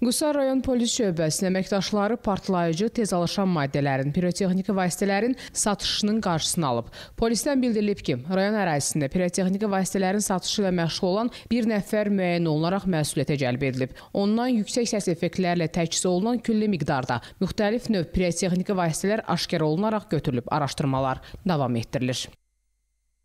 Qusar rayon polis şöbəsinin əməkdaşları partlayıcı tez alışan maddələrin, pirotexniki vasitələrin satışının qarşısını alıb. Polisdən bildirilib ki, rayon ərazisində pirotexniki vasitələrin satışı ilə məşğul olan bir nəfər müəyyən olunaraq məsuliyyətə cəlb edilib. Ondan yüksək səs effektlərlə təchiz olunan külli miqdarda müxtəlif növ pirotexniki vasitələr aşkar olunaraq götürülüb. Araşdırmalar davam etdirilir.